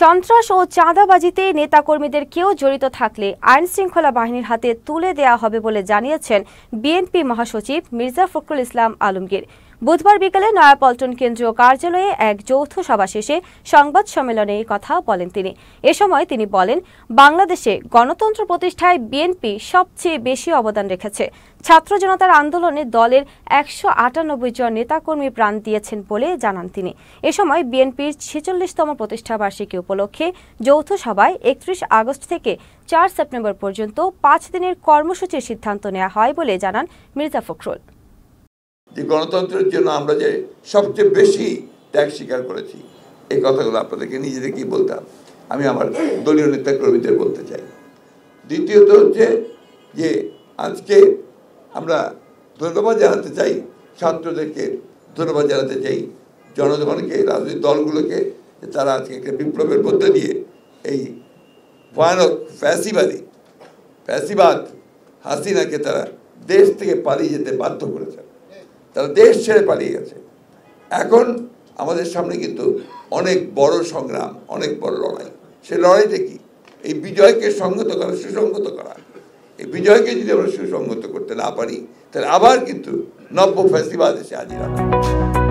সন্ত্রাস ও চাঁদাবাজিতে নেতাকর্মীদের কেউ জড়িত থাকলে আইন শৃঙ্খলা বাহিনীর হাতে তুলে দেয়া হবে বলে জানিয়েছেন বিএনপি মহাসচিব মির্জা ফখরুল ইসলাম আলমগীর বুধবার বিকেলে নয়াপল্টন কেন্দ্রীয় কার্যালয়ে এক যৌথ সভা শেষে সংবাদ সম্মেলনে এই কথা বলেন তিনি এ সময় তিনি বলেন বাংলাদেশে গণতন্ত্র প্রতিষ্ঠায় বিএনপি সবচেয়ে বেশি অবদান রেখেছে ছাত্র জনতার আন্দোলনে দলের একশো আটানব্বই জন নেতাকর্মী প্রাণ দিয়েছেন বলে জানান তিনি এ সময় বিএনপির ছেচল্লিশতম প্রতিষ্ঠাবার্ষিকী উপলক্ষে যৌথ সভায় একত্রিশ আগস্ট থেকে চার সেপ্টেম্বর পর্যন্ত পাঁচ দিনের কর্মসূচির সিদ্ধান্ত নেওয়া হয় বলে জানান মির্জা ফখরুল যে গণতন্ত্রের জন্য আমরা যে সবচেয়ে বেশি ত্যাগ স্বীকার করেছি এই কথাগুলো আপনাদেরকে নিজেদেরকে বলতাম আমি আমার দলীয় নেতা কর্মীদের বলতে চাই দ্বিতীয়ত হচ্ছে যে আজকে আমরা ধন্যবাদ জানাতে চাই ছাত্রদেরকে ধন্যবাদ জানাতে চাই জনগণকে রাজনৈতিক দলগুলোকে তারা আজকে একটা বিপ্লবের মধ্যে দিয়ে এই ভয়ানক ফ্যাসিবাদী ফ্যাসিবাদ হাসিনাকে তারা দেশ থেকে পালিয়ে যেতে বাধ্য করেছেন তারা দেশ ছেড়ে পালিয়ে গেছে এখন আমাদের সামনে কিন্তু অনেক বড় সংগ্রাম অনেক বড় লড়াই সে লড়াইটা কি এই বিজয়কে সংগত করা সুসংগত করা এই বিজয়কে যদি আমরা সুসংগত করতে না পারি তাহলে আবার কিন্তু নব্য ফেস্টিভাল এসে হাজির হবে